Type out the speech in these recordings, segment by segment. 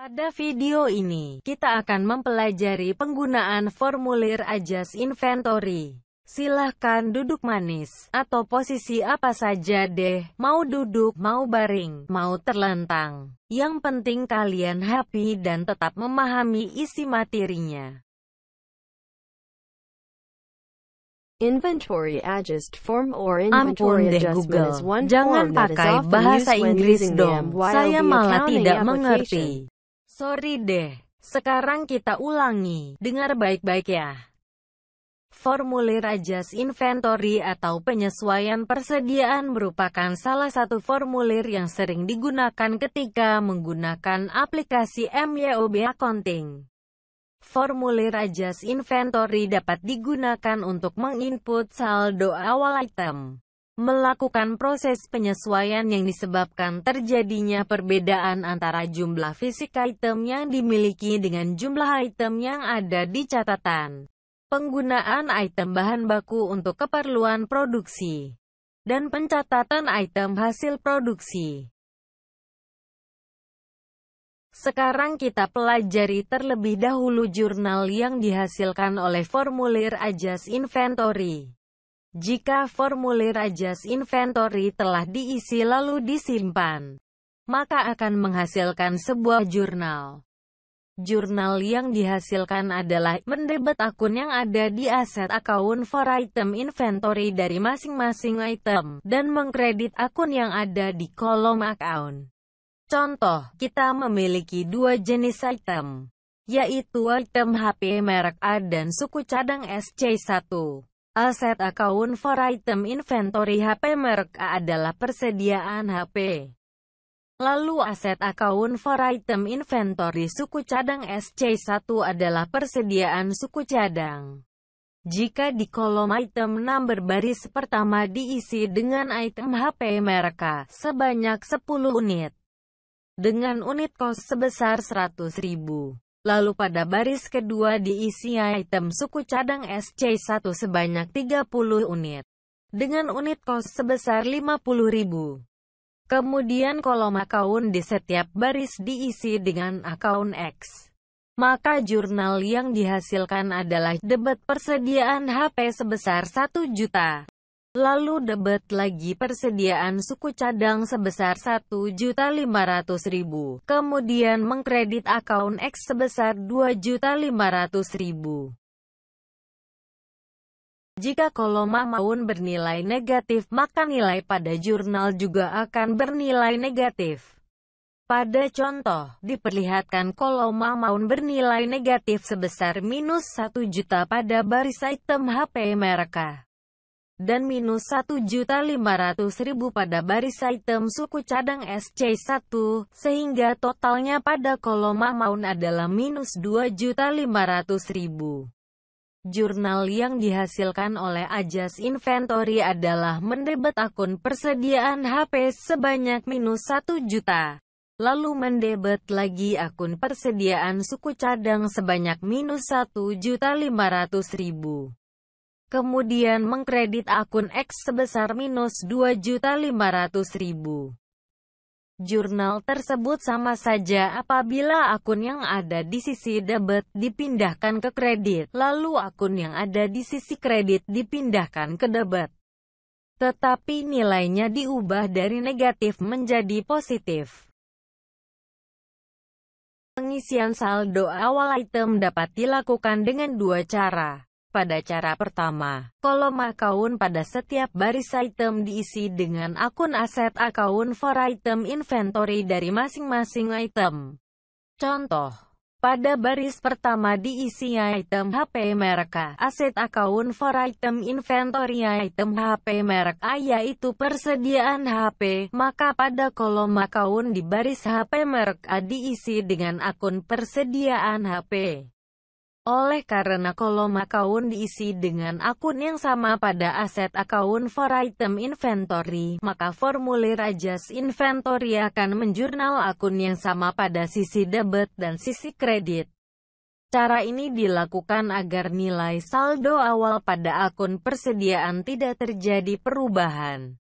Pada video ini, kita akan mempelajari penggunaan formulir Adjust Inventory. Silahkan duduk manis, atau posisi apa saja deh, mau duduk, mau baring, mau terlentang. Yang penting kalian happy dan tetap memahami isi materinya. Inventory adjust form or inventory Ampun deh Google, jangan pakai bahasa Inggris dong, saya malah tidak mengerti. Sorry deh. Sekarang kita ulangi. Dengar baik-baik ya. Formulir adjust inventory atau penyesuaian persediaan merupakan salah satu formulir yang sering digunakan ketika menggunakan aplikasi MYOB Accounting. Formulir adjust inventory dapat digunakan untuk menginput saldo awal item melakukan proses penyesuaian yang disebabkan terjadinya perbedaan antara jumlah fisik item yang dimiliki dengan jumlah item yang ada di catatan. Penggunaan item bahan baku untuk keperluan produksi dan pencatatan item hasil produksi. Sekarang kita pelajari terlebih dahulu jurnal yang dihasilkan oleh formulir Ajas Inventory. Jika formulir ajas inventory telah diisi lalu disimpan, maka akan menghasilkan sebuah jurnal. Jurnal yang dihasilkan adalah mendebet akun yang ada di aset account for item inventory dari masing-masing item, dan mengkredit akun yang ada di kolom account. Contoh, kita memiliki dua jenis item, yaitu item HP merek A dan suku cadang SC1. Aset account for item inventory HP merek A adalah persediaan HP. Lalu aset account for item inventory suku cadang SC1 adalah persediaan suku cadang. Jika di kolom item number baris pertama diisi dengan item HP mereka sebanyak 10 unit, dengan unit kos sebesar 100 ribu. Lalu pada baris kedua diisi item suku cadang SC1 sebanyak 30 unit. Dengan unit kos sebesar 50.000. Kemudian kolom akun di setiap baris diisi dengan akun X. Maka jurnal yang dihasilkan adalah debat persediaan HP sebesar 1 juta. Lalu debet lagi persediaan suku cadang sebesar 1.500.000, kemudian mengkredit akun X sebesar 2.500.000. Jika kolom amount bernilai negatif, maka nilai pada jurnal juga akan bernilai negatif. Pada contoh, diperlihatkan kolom amount bernilai negatif sebesar minus 1 juta pada baris item HP mereka dan minus 1.500.000 pada baris item suku cadang SC1, sehingga totalnya pada kolom amount adalah minus 2.500.000. Jurnal yang dihasilkan oleh Ajas Inventory adalah mendebet akun persediaan HP sebanyak minus 1 juta. Lalu mendebet lagi akun persediaan suku cadang sebanyak minus 1.500.000 kemudian mengkredit akun X sebesar minus 2.500.000. Jurnal tersebut sama saja apabila akun yang ada di sisi debit dipindahkan ke kredit, lalu akun yang ada di sisi kredit dipindahkan ke debit. Tetapi nilainya diubah dari negatif menjadi positif. Pengisian saldo awal item dapat dilakukan dengan dua cara pada cara pertama, kolom akun pada setiap baris item diisi dengan akun aset akun for item inventory dari masing-masing item. Contoh, pada baris pertama diisi item HP merek A, aset akun for item inventory item HP merek A yaitu persediaan HP, maka pada kolom akun di baris HP merek A diisi dengan akun persediaan HP. Oleh karena kolom akun diisi dengan akun yang sama pada aset akun for item inventory, maka formulir adjust inventory akan menjurnal akun yang sama pada sisi debit dan sisi kredit. Cara ini dilakukan agar nilai saldo awal pada akun persediaan tidak terjadi perubahan.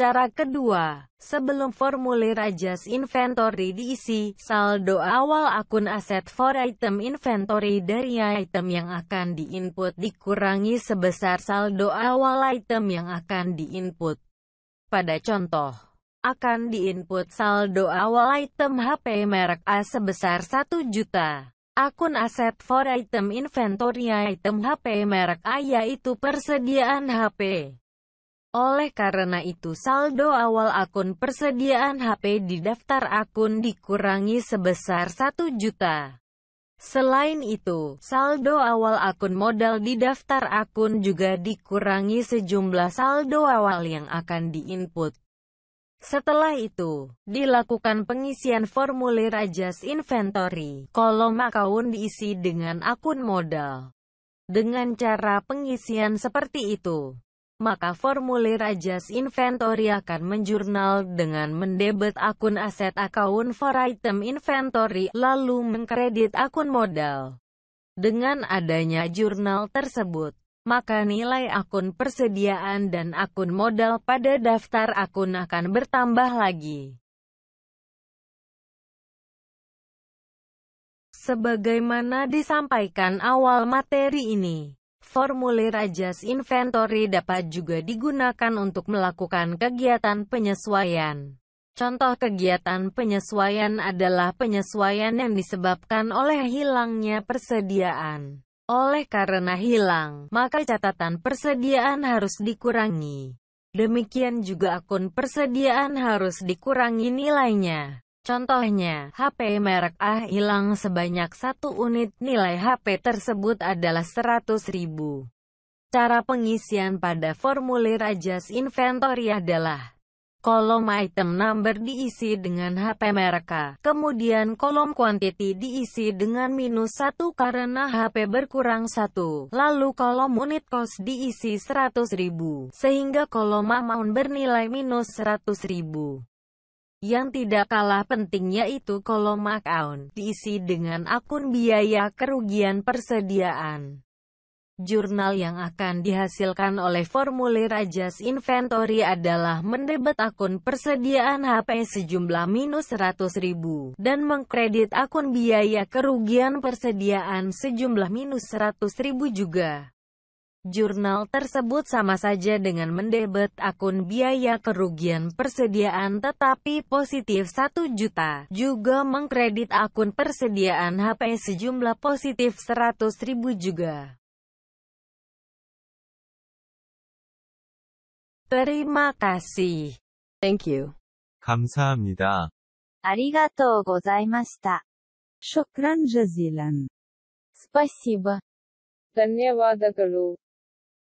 Cara kedua, sebelum formulir adjust Inventory diisi, saldo awal akun aset for item inventory dari item yang akan diinput dikurangi sebesar saldo awal item yang akan diinput. Pada contoh, akan diinput saldo awal item HP merek A sebesar 1 juta. Akun aset for item inventory item HP merek A yaitu persediaan HP. Oleh karena itu saldo awal akun persediaan HP di daftar akun dikurangi sebesar 1 juta. Selain itu, saldo awal akun modal di daftar akun juga dikurangi sejumlah saldo awal yang akan diinput. Setelah itu, dilakukan pengisian formulir ajas inventory. Kolom akun diisi dengan akun modal. Dengan cara pengisian seperti itu, maka formulir Ajas Inventory akan menjurnal dengan mendebet akun aset akun for item inventory, lalu mengkredit akun modal. Dengan adanya jurnal tersebut, maka nilai akun persediaan dan akun modal pada daftar akun akan bertambah lagi. Sebagaimana disampaikan awal materi ini, Formulir Ajas Inventory dapat juga digunakan untuk melakukan kegiatan penyesuaian. Contoh kegiatan penyesuaian adalah penyesuaian yang disebabkan oleh hilangnya persediaan. Oleh karena hilang, maka catatan persediaan harus dikurangi. Demikian juga akun persediaan harus dikurangi nilainya. Contohnya, HP merek A hilang sebanyak satu unit, nilai HP tersebut adalah 100 ribu. Cara pengisian pada formulir Ajas Inventory adalah kolom item number diisi dengan HP merek A, kemudian kolom quantity diisi dengan minus 1 karena HP berkurang 1, lalu kolom unit cost diisi ribu, sehingga kolom amount bernilai minus ribu. Yang tidak kalah pentingnya itu kolom account diisi dengan akun biaya kerugian persediaan. Jurnal yang akan dihasilkan oleh formulir Ajas Inventory adalah mendebet akun persediaan HP sejumlah minus 100 ribu, dan mengkredit akun biaya kerugian persediaan sejumlah minus 100 ribu juga. Jurnal tersebut sama saja dengan mendebet akun biaya kerugian persediaan tetapi positif 1 juta. Juga mengkredit akun persediaan HP sejumlah positif 100 ribu juga. Terima kasih. Thank you. 감사합니다. Arigatou gozaimashita. Shukran jazilan. Спасибо. ಧನ್ಯವಾದಗಳು